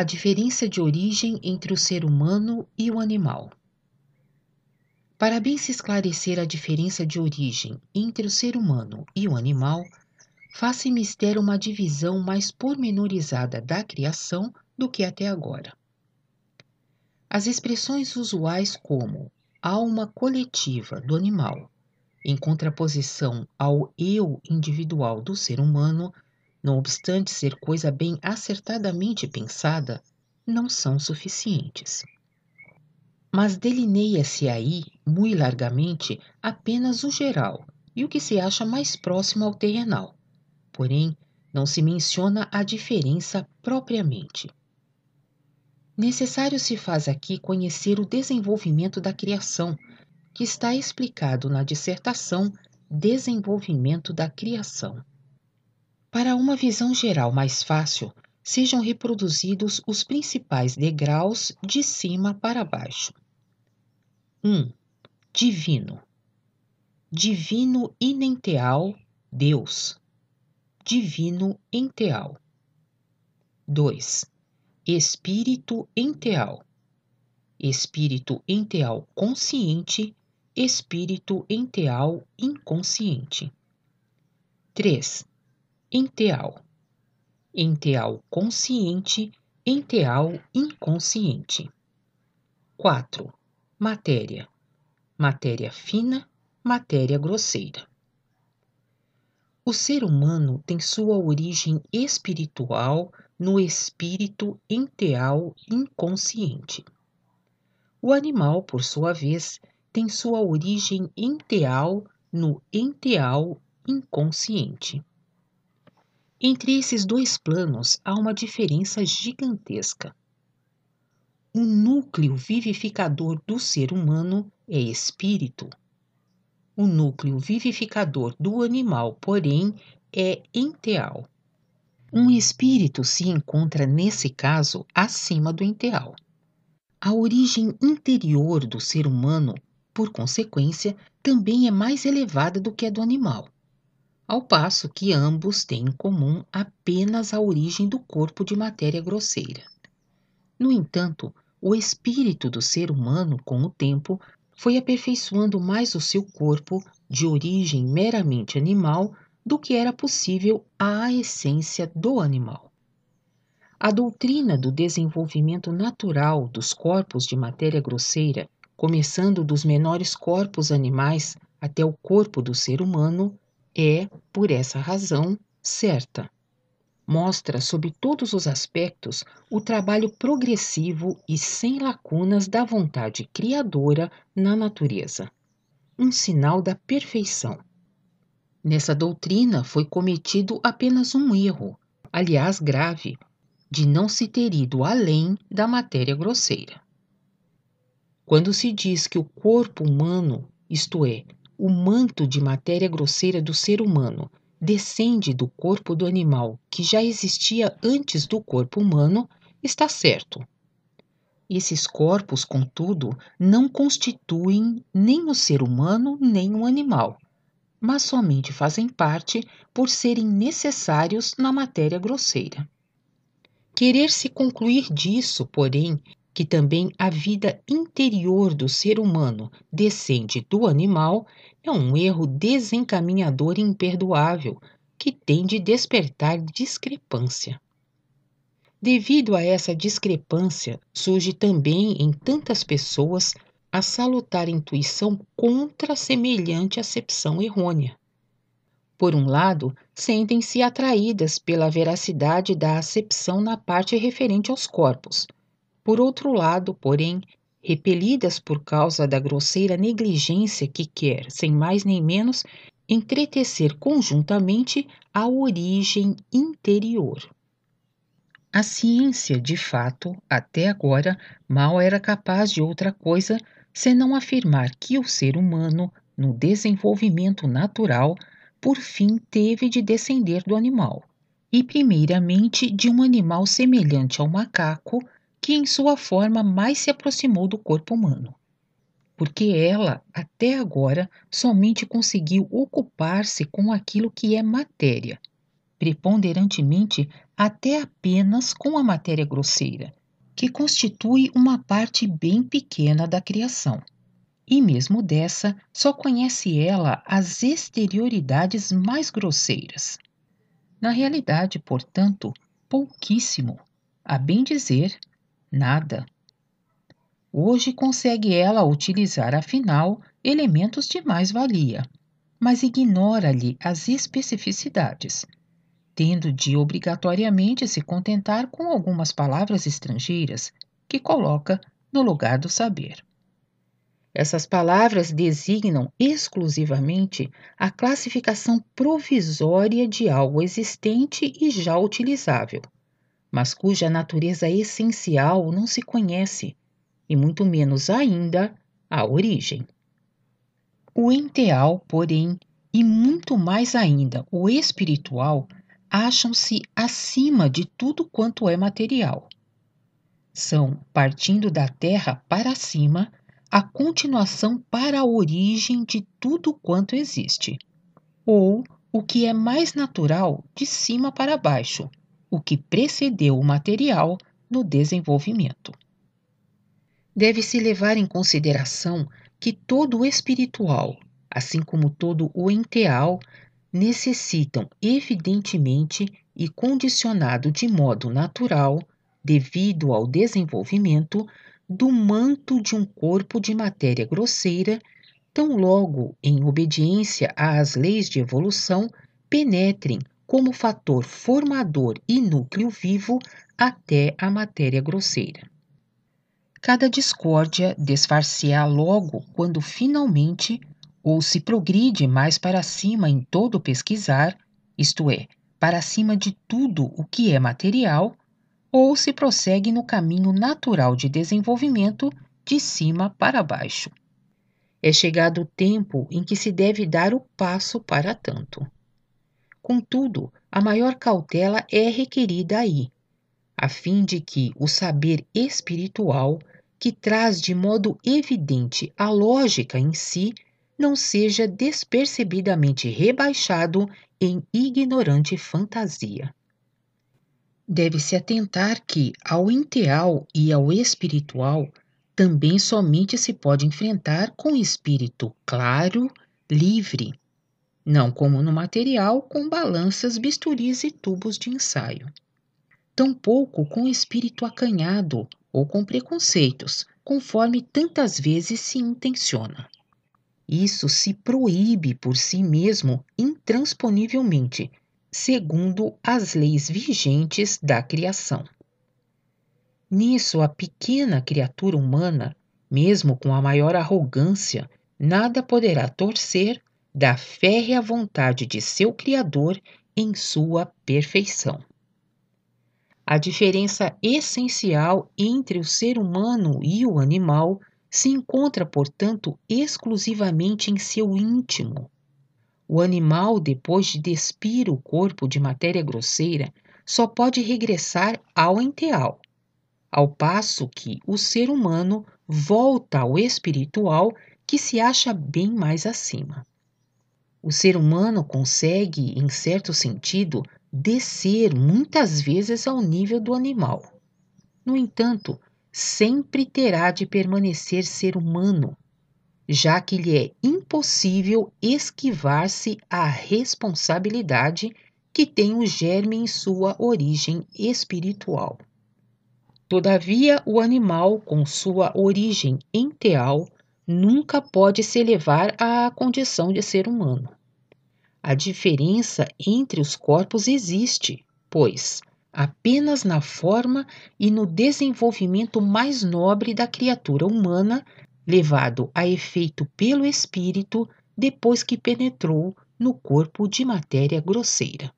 a diferença de origem entre o ser humano e o animal. Para bem se esclarecer a diferença de origem entre o ser humano e o animal, faça se mister uma divisão mais pormenorizada da criação do que até agora. As expressões usuais como alma coletiva do animal, em contraposição ao eu individual do ser humano, não obstante ser coisa bem acertadamente pensada, não são suficientes. Mas delineia-se aí, muito largamente, apenas o geral e o que se acha mais próximo ao terrenal. Porém, não se menciona a diferença propriamente. Necessário se faz aqui conhecer o desenvolvimento da criação, que está explicado na dissertação Desenvolvimento da Criação. Para uma visão geral mais fácil, sejam reproduzidos os principais degraus de cima para baixo. 1. Um, divino. Divino inenteal, Deus. Divino enteal. 2. Espírito enteal. Espírito enteal consciente, espírito enteal inconsciente. 3 enteal, enteal consciente, enteal inconsciente. 4. Matéria, matéria fina, matéria grosseira. O ser humano tem sua origem espiritual no espírito enteal inconsciente. O animal, por sua vez, tem sua origem enteal no enteal inconsciente. Entre esses dois planos há uma diferença gigantesca. O núcleo vivificador do ser humano é espírito. O núcleo vivificador do animal, porém, é enteal. Um espírito se encontra, nesse caso, acima do enteal. A origem interior do ser humano, por consequência, também é mais elevada do que a do animal ao passo que ambos têm em comum apenas a origem do corpo de matéria grosseira. No entanto, o espírito do ser humano, com o tempo, foi aperfeiçoando mais o seu corpo, de origem meramente animal, do que era possível à essência do animal. A doutrina do desenvolvimento natural dos corpos de matéria grosseira, começando dos menores corpos animais até o corpo do ser humano, é, por essa razão, certa. Mostra, sob todos os aspectos, o trabalho progressivo e sem lacunas da vontade criadora na natureza. Um sinal da perfeição. Nessa doutrina foi cometido apenas um erro, aliás grave, de não se ter ido além da matéria grosseira. Quando se diz que o corpo humano, isto é, o manto de matéria grosseira do ser humano descende do corpo do animal que já existia antes do corpo humano, está certo. Esses corpos, contudo, não constituem nem o ser humano nem o animal, mas somente fazem parte por serem necessários na matéria grosseira. Querer se concluir disso, porém, que também a vida interior do ser humano descende do animal, é um erro desencaminhador imperdoável que tem de despertar discrepância. Devido a essa discrepância, surge também em tantas pessoas a salutar intuição contra semelhante acepção errônea. Por um lado, sentem-se atraídas pela veracidade da acepção na parte referente aos corpos, por outro lado, porém, repelidas por causa da grosseira negligência que quer, sem mais nem menos, entretecer conjuntamente a origem interior. A ciência, de fato, até agora, mal era capaz de outra coisa senão afirmar que o ser humano, no desenvolvimento natural, por fim teve de descender do animal, e primeiramente de um animal semelhante ao macaco, que em sua forma mais se aproximou do corpo humano, porque ela, até agora, somente conseguiu ocupar-se com aquilo que é matéria, preponderantemente até apenas com a matéria grosseira, que constitui uma parte bem pequena da criação. E mesmo dessa, só conhece ela as exterioridades mais grosseiras. Na realidade, portanto, pouquíssimo, a bem dizer, Nada. Hoje consegue ela utilizar, afinal, elementos de mais-valia, mas ignora-lhe as especificidades, tendo de obrigatoriamente se contentar com algumas palavras estrangeiras que coloca no lugar do saber. Essas palavras designam exclusivamente a classificação provisória de algo existente e já utilizável, mas cuja natureza essencial não se conhece, e muito menos ainda a origem. O enteal, porém, e muito mais ainda o espiritual, acham-se acima de tudo quanto é material. São, partindo da terra para cima, a continuação para a origem de tudo quanto existe, ou, o que é mais natural, de cima para baixo, o que precedeu o material no desenvolvimento. Deve-se levar em consideração que todo o espiritual, assim como todo o enteal, necessitam evidentemente e condicionado de modo natural, devido ao desenvolvimento, do manto de um corpo de matéria grosseira, tão logo, em obediência às leis de evolução, penetrem como fator formador e núcleo vivo até a matéria grosseira. Cada discórdia desfar-se-á logo quando finalmente ou se progride mais para cima em todo pesquisar, isto é, para cima de tudo o que é material, ou se prossegue no caminho natural de desenvolvimento de cima para baixo. É chegado o tempo em que se deve dar o passo para tanto. Contudo, a maior cautela é requerida aí, a fim de que o saber espiritual, que traz de modo evidente a lógica em si, não seja despercebidamente rebaixado em ignorante fantasia. Deve-se atentar que ao inteal e ao espiritual também somente se pode enfrentar com espírito claro, livre, não como no material com balanças, bisturis e tubos de ensaio. Tampouco com espírito acanhado ou com preconceitos, conforme tantas vezes se intenciona. Isso se proíbe por si mesmo intransponivelmente, segundo as leis vigentes da criação. Nisso, a pequena criatura humana, mesmo com a maior arrogância, nada poderá torcer da férrea vontade de seu Criador em sua perfeição. A diferença essencial entre o ser humano e o animal se encontra, portanto, exclusivamente em seu íntimo. O animal, depois de despir o corpo de matéria grosseira, só pode regressar ao enteal, ao passo que o ser humano volta ao espiritual que se acha bem mais acima. O ser humano consegue, em certo sentido, descer muitas vezes ao nível do animal. No entanto, sempre terá de permanecer ser humano, já que lhe é impossível esquivar-se à responsabilidade que tem o germe em sua origem espiritual. Todavia, o animal, com sua origem enteal, nunca pode se elevar à condição de ser humano. A diferença entre os corpos existe, pois, apenas na forma e no desenvolvimento mais nobre da criatura humana, levado a efeito pelo espírito depois que penetrou no corpo de matéria grosseira.